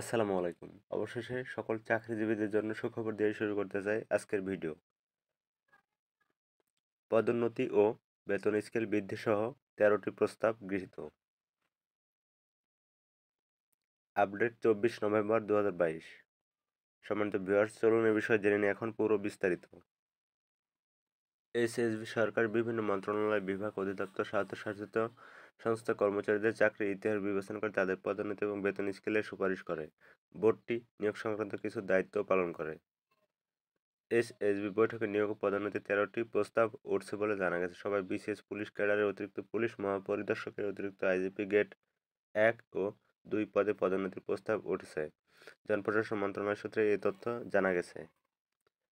আসসালামু আলাইকুম অবশেষে সকল চাকরিজীবীদের জন্য সুখবর দিয়ে শুরু করতে চাই আজকের ভিডিও পদোন্নতি ও বেতন স্কেল বৃদ্ধি সহ তেরোটি প্রস্তাব গৃহীত আপডেট চব্বিশ নভেম্বর দু হাজার বাইশ সম্মানিত ভিউয়ার্স চলুন এ বিষয়ে জেনে নিয়ে এখন পুরো বিস্তারিত এসএসবি সরকার বিভিন্ন মন্ত্রণালয় বিভাগ অধিদপ্তর স্বায়ত্তশাসিত সংস্থা কর্মচারীদের চাকরির ইতিহাস বিবেচনা করে তাদের পদোন্নতি এবং বেতন স্কেলের সুপারিশ করে বোর্ডটি নিয়োগ সংক্রান্ত কিছু দায়িত্ব পালন করে এসএসবি বৈঠকে নিয়োগ পদোন্নতি তেরোটি প্রস্তাব উঠছে বলে জানা গেছে সবাই বিশেষ পুলিশ ক্যাডারের অতিরিক্ত পুলিশ মহাপরিদর্শকের অতিরিক্ত আইজিপি গেট এক ও দুই পদে পদোন্নতির প্রস্তাব উঠেছে জনপ্রশাসন মন্ত্রণালয় সূত্রে এই তথ্য জানা গেছে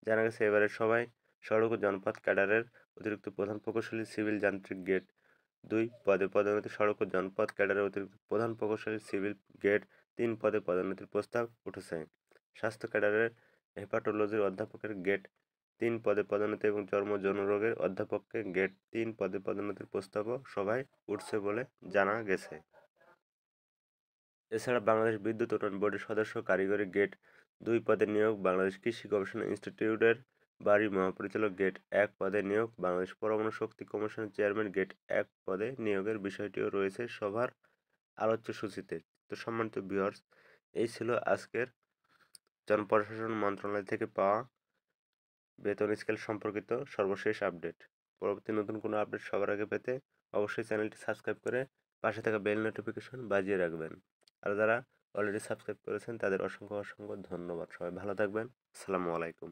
জানা গেছে এবারে সবাই সড়ক ও জনপথ ক্যাডারের অতিরিক্ত প্রধান প্রকৌশলী সিভিল যান্ত্রিক গেট দুই পদে পদোন্নতি সড়ক ও জনপথ ক্যাডারের অতিরিক্ত প্রধান প্রকৌশলী সিভিল গেট তিন পদে পদোন্নতির প্রস্তাব উঠেছে স্বাস্থ্য ক্যাডারের হেপাটোলজির অধ্যাপকের গেট তিন পদে পদোন্নতি এবং চর্ম জনরোগের অধ্যাপককে গেট তিন পদে পদোন্নতির প্রস্তাবও সবাই উঠছে বলে জানা গেছে এছাড়া বাংলাদেশ বিদ্যুৎ উন্নয়ন বোর্ডের সদস্য কারিগরি গেট দুই পদে নিয়োগ বাংলাদেশ কৃষি গবেষণা ইনস্টিটিউটের বাড়ির মহাপরিচালক গেট এক পদে নিয়োগ বাংলাদেশ পরমাণু শক্তি কমিশনের চেয়ারম্যান গেট এক পদে নিয়োগের বিষয়টিও রয়েছে সভার আলোচ্য সূচিতে তো সম্মানিত ভিউয়ার্স এই ছিল আজকের জনপ্রশাসন মন্ত্রণালয় থেকে পাওয়া বেতন স্কেল সম্পর্কিত সর্বশেষ আপডেট পরবর্তী নতুন কোনো আপডেট সবার আগে পেতে অবশ্যই চ্যানেলটি সাবস্ক্রাইব করে পাশে থাকা বেল নোটিফিকেশন বাজিয়ে রাখবেন আর যারা অলরেডি সাবস্ক্রাইব করেছেন তাদের অসংখ্য অসংখ্য ধন্যবাদ সবাই ভালো থাকবেন আসসালামু আলাইকুম